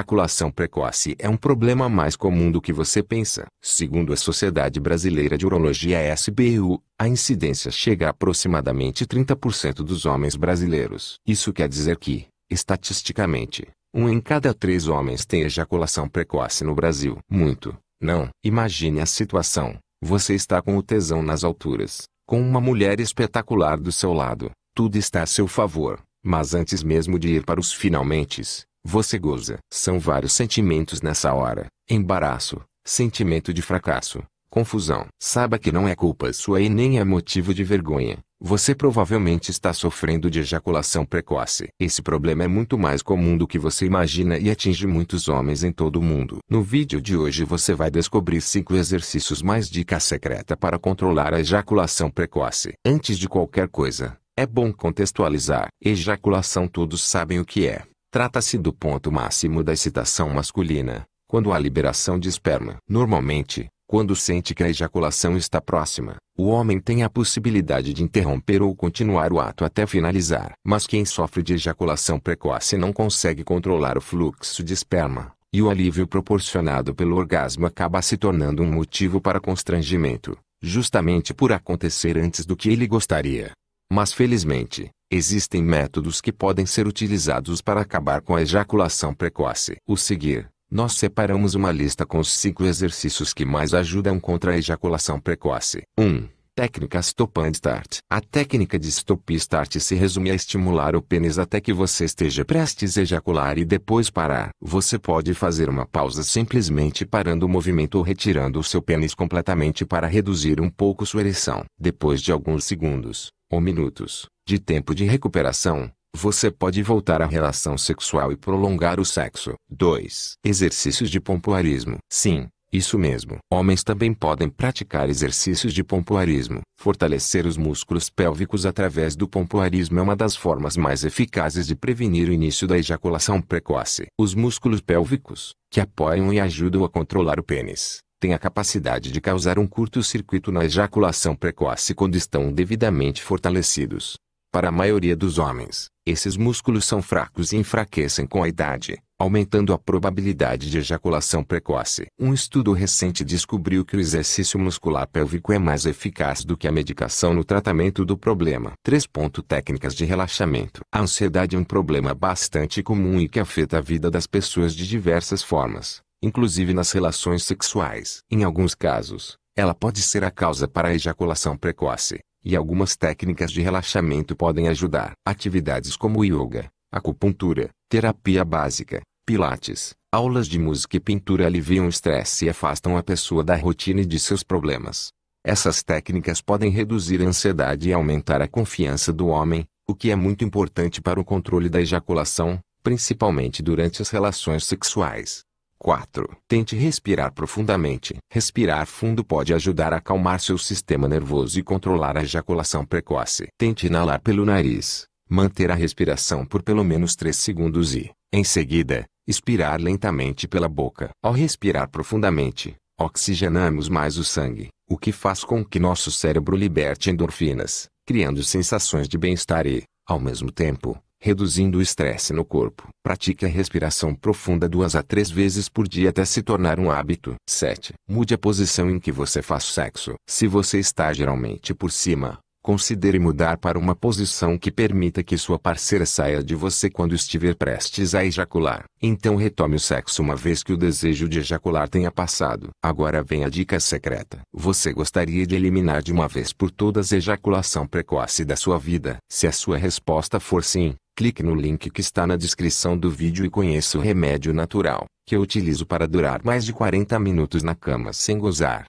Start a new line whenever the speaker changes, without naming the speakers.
ejaculação precoce é um problema mais comum do que você pensa. Segundo a Sociedade Brasileira de Urologia SBU, a incidência chega a aproximadamente 30% dos homens brasileiros. Isso quer dizer que, estatisticamente, um em cada três homens tem ejaculação precoce no Brasil. Muito, não. Imagine a situação. Você está com o tesão nas alturas, com uma mulher espetacular do seu lado. Tudo está a seu favor, mas antes mesmo de ir para os finalmente, você goza. São vários sentimentos nessa hora: embaraço, sentimento de fracasso, confusão. Saiba que não é culpa sua e nem é motivo de vergonha. Você provavelmente está sofrendo de ejaculação precoce. Esse problema é muito mais comum do que você imagina e atinge muitos homens em todo o mundo. No vídeo de hoje você vai descobrir 5 exercícios mais dica secreta para controlar a ejaculação precoce. Antes de qualquer coisa, é bom contextualizar. Ejaculação todos sabem o que é. Trata-se do ponto máximo da excitação masculina, quando há liberação de esperma. Normalmente, quando sente que a ejaculação está próxima, o homem tem a possibilidade de interromper ou continuar o ato até finalizar. Mas quem sofre de ejaculação precoce não consegue controlar o fluxo de esperma, e o alívio proporcionado pelo orgasmo acaba se tornando um motivo para constrangimento, justamente por acontecer antes do que ele gostaria. Mas felizmente, Existem métodos que podem ser utilizados para acabar com a ejaculação precoce. O seguir, nós separamos uma lista com os cinco exercícios que mais ajudam contra a ejaculação precoce. 1. Um, técnica Stop and Start. A técnica de Stop Start se resume a estimular o pênis até que você esteja prestes a ejacular e depois parar. Você pode fazer uma pausa simplesmente parando o movimento ou retirando o seu pênis completamente para reduzir um pouco sua ereção. Depois de alguns segundos, ou minutos, de tempo de recuperação, você pode voltar à relação sexual e prolongar o sexo. 2. Exercícios de pompoarismo. Sim, isso mesmo. Homens também podem praticar exercícios de pompoarismo. Fortalecer os músculos pélvicos através do pompoarismo é uma das formas mais eficazes de prevenir o início da ejaculação precoce. Os músculos pélvicos, que apoiam e ajudam a controlar o pênis, têm a capacidade de causar um curto-circuito na ejaculação precoce quando estão devidamente fortalecidos. Para a maioria dos homens, esses músculos são fracos e enfraquecem com a idade, aumentando a probabilidade de ejaculação precoce. Um estudo recente descobriu que o exercício muscular pélvico é mais eficaz do que a medicação no tratamento do problema. 3. Técnicas de relaxamento. A ansiedade é um problema bastante comum e que afeta a vida das pessoas de diversas formas, inclusive nas relações sexuais. Em alguns casos, ela pode ser a causa para a ejaculação precoce. E algumas técnicas de relaxamento podem ajudar. Atividades como yoga, acupuntura, terapia básica, pilates, aulas de música e pintura aliviam o estresse e afastam a pessoa da rotina e de seus problemas. Essas técnicas podem reduzir a ansiedade e aumentar a confiança do homem, o que é muito importante para o controle da ejaculação, principalmente durante as relações sexuais. 4. Tente respirar profundamente. Respirar fundo pode ajudar a acalmar seu sistema nervoso e controlar a ejaculação precoce. Tente inalar pelo nariz, manter a respiração por pelo menos 3 segundos e, em seguida, expirar lentamente pela boca. Ao respirar profundamente, oxigenamos mais o sangue, o que faz com que nosso cérebro liberte endorfinas, criando sensações de bem-estar e, ao mesmo tempo, reduzindo o estresse no corpo. Pratique a respiração profunda duas a três vezes por dia até se tornar um hábito. 7. Mude a posição em que você faz sexo. Se você está geralmente por cima, Considere mudar para uma posição que permita que sua parceira saia de você quando estiver prestes a ejacular. Então retome o sexo uma vez que o desejo de ejacular tenha passado. Agora vem a dica secreta. Você gostaria de eliminar de uma vez por todas a ejaculação precoce da sua vida? Se a sua resposta for sim, clique no link que está na descrição do vídeo e conheça o remédio natural que eu utilizo para durar mais de 40 minutos na cama sem gozar.